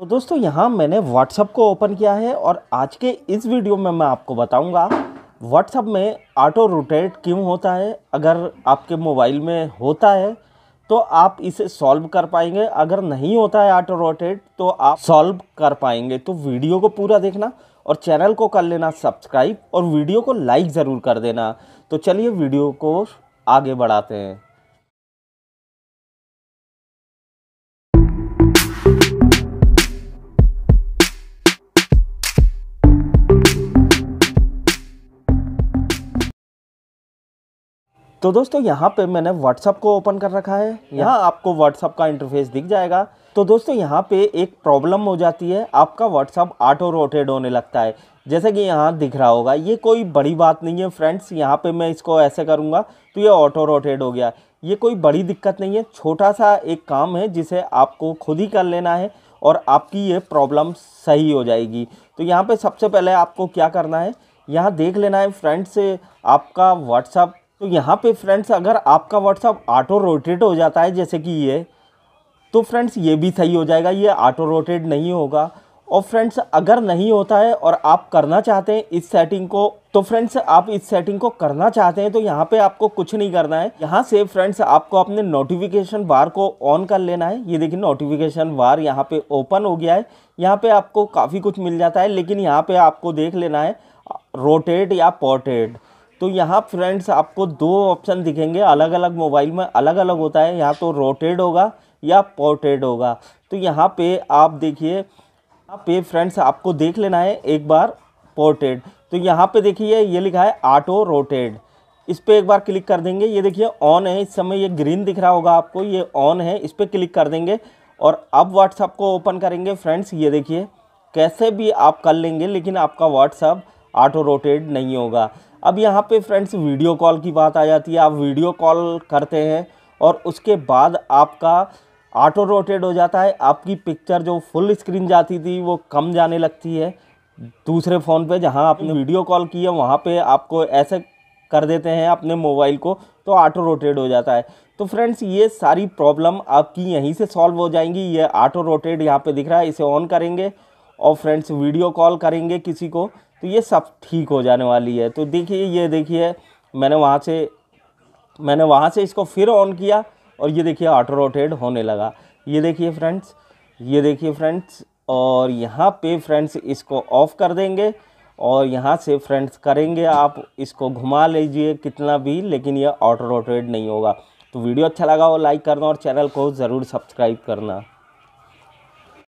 तो दोस्तों यहाँ मैंने व्हाट्सअप को ओपन किया है और आज के इस वीडियो में मैं आपको बताऊंगा व्हाट्सअप में ऑटो रोटेट क्यों होता है अगर आपके मोबाइल में होता है तो आप इसे सॉल्व कर पाएंगे अगर नहीं होता है ऑटो रोटेट तो आप सॉल्व कर पाएंगे तो वीडियो को पूरा देखना और चैनल को कर लेना सब्सक्राइब और वीडियो को लाइक ज़रूर कर देना तो चलिए वीडियो को आगे बढ़ाते हैं तो दोस्तों यहाँ पे मैंने व्हाट्सअप को ओपन कर रखा है यहाँ आपको व्हाट्सअप का इंटरफेस दिख जाएगा तो दोस्तों यहाँ पे एक प्रॉब्लम हो जाती है आपका व्हाट्सअप ऑटो रोटेड होने लगता है जैसे कि यहाँ दिख रहा होगा ये कोई बड़ी बात नहीं है फ्रेंड्स यहाँ पे मैं इसको ऐसे करूँगा तो ये ऑटो रोटेड हो गया ये कोई बड़ी दिक्कत नहीं है छोटा सा एक काम है जिसे आपको खुद ही कर लेना है और आपकी ये प्रॉब्लम सही हो जाएगी तो यहाँ पर सबसे पहले आपको क्या करना है यहाँ देख लेना है फ्रेंड्स आपका व्हाट्सअप तो यहाँ पे फ्रेंड्स अगर आपका व्हाट्सअप ऑटो रोटेट हो जाता है जैसे कि ये तो फ्रेंड्स ये भी सही हो जाएगा ये ऑटो रोटेट नहीं होगा और फ्रेंड्स अगर नहीं होता है और आप करना चाहते हैं इस सेटिंग को तो फ्रेंड्स आप इस सेटिंग को करना चाहते हैं तो यहाँ पे आपको कुछ नहीं करना है यहाँ से फ्रेंड्स आपको अपने नोटिफिकेशन बार को ऑन कर लेना है ये देखिए नोटिफिकेशन बार यहाँ पे ओपन हो गया है यहाँ पे आपको काफ़ी कुछ मिल जाता है लेकिन यहाँ पे आपको देख लेना है रोटेट या पोर्टेड तो यहाँ फ्रेंड्स आपको दो ऑप्शन दिखेंगे अलग अलग मोबाइल में अलग अलग होता है यहाँ तो रोटेड होगा या पोर्टेड होगा तो यहाँ पे आप देखिए यहाँ पे फ्रेंड्स आपको देख लेना है एक बार पोर्टेड तो यहाँ पे देखिए ये लिखा है ऑटो रोटेड इस पर एक बार क्लिक कर देंगे ये देखिए ऑन है इस समय ये ग्रीन दिख रहा होगा आपको ये ऑन है इस पर क्लिक कर देंगे और अब व्हाट्सअप को ओपन करेंगे फ्रेंड्स ये देखिए कैसे भी आप कर लेंगे लेकिन आपका व्हाट्सअप ऑटो रोटेड नहीं होगा अब यहाँ पे फ्रेंड्स वीडियो कॉल की बात आ जाती है आप वीडियो कॉल करते हैं और उसके बाद आपका ऑटो रोटेट हो जाता है आपकी पिक्चर जो फुल स्क्रीन जाती थी वो कम जाने लगती है दूसरे फ़ोन पे जहाँ आपने वीडियो कॉल की है वहाँ पे आपको ऐसे कर देते हैं अपने मोबाइल को तो ऑटो रोटेट हो जाता है तो फ्रेंड्स ये सारी प्रॉब्लम आपकी यहीं से सॉल्व हो जाएंगी ये ऑटो रोटेट यहाँ पे दिख रहा है इसे ऑन करेंगे और फ्रेंड्स वीडियो कॉल करेंगे किसी को तो ये सब ठीक हो जाने वाली है तो देखिए ये देखिए मैंने वहाँ से मैंने वहाँ से इसको फिर ऑन किया और ये देखिए ऑटो रोटेड होने लगा ये देखिए फ्रेंड्स ये देखिए फ्रेंड्स और यहाँ पे फ्रेंड्स इसको ऑफ़ कर देंगे और यहाँ से फ्रेंड्स करेंगे आप इसको घुमा लीजिए कितना भी लेकिन ये ऑटो रोटेड नहीं होगा तो वीडियो अच्छा लगा हो लाइक करना और चैनल को ज़रूर सब्सक्राइब करना